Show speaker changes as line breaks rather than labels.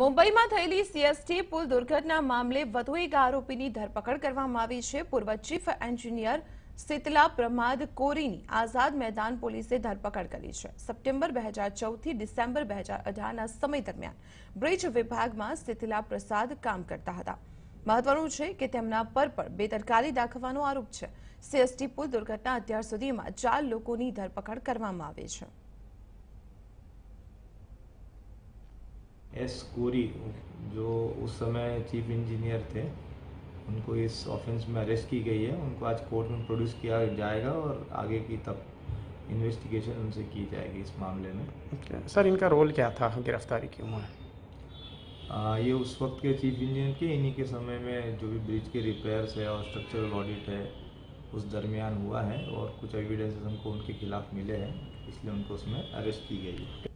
મુંબઈમાં થયેલી સીએસટી પુલ દુર્ઘટના મામલે વધુ એક આરોપીની ધરપકડ કરવામાં આવી છે પૂર્વ ચીફ એન્જિનિયર શીતલા પ્રમાદ કોરીની આઝાદ મેદાન પોલીસે ધરપકડ કરી છે સપ્ટેમ્બર બે હજાર ચૌદથી ડિસેમ્બર બે હજાર અઢારના સમય દરમિયાન બ્રિજ વિભાગમાં શીતલા પ્રસાદ કામ કરતા હતા મહત્વનું છે કે તેમના પર પણ બેદરકારી દાખવવાનો આરોપ છે સીએસટી પુલ દુર્ઘટના અત્યાર સુધીમાં ચાર લોકોની ધરપકડ કરવામાં આવી છે
एस कोरी जो उस समय चीफ इंजीनियर थे उनको इस ऑफेंस में अरेस्ट की गई है उनको आज कोर्ट में प्रोड्यूस किया जाएगा और आगे की तब इन्वेस्टिगेशन उनसे की जाएगी इस मामले में
अच्छा, सर इनका रोल क्या था गिरफ्तारी क्यों
हुआ ये उस वक्त के चीफ इंजीनियर के इन्हीं के समय में जो भी ब्रिज के रिपेयर्स
है और स्ट्रक्चरल ऑडिट है उस दरमियान हुआ है और कुछ एविडेंसेस हमको उनके खिलाफ मिले हैं इसलिए उनको उसमें अरेस्ट की गई है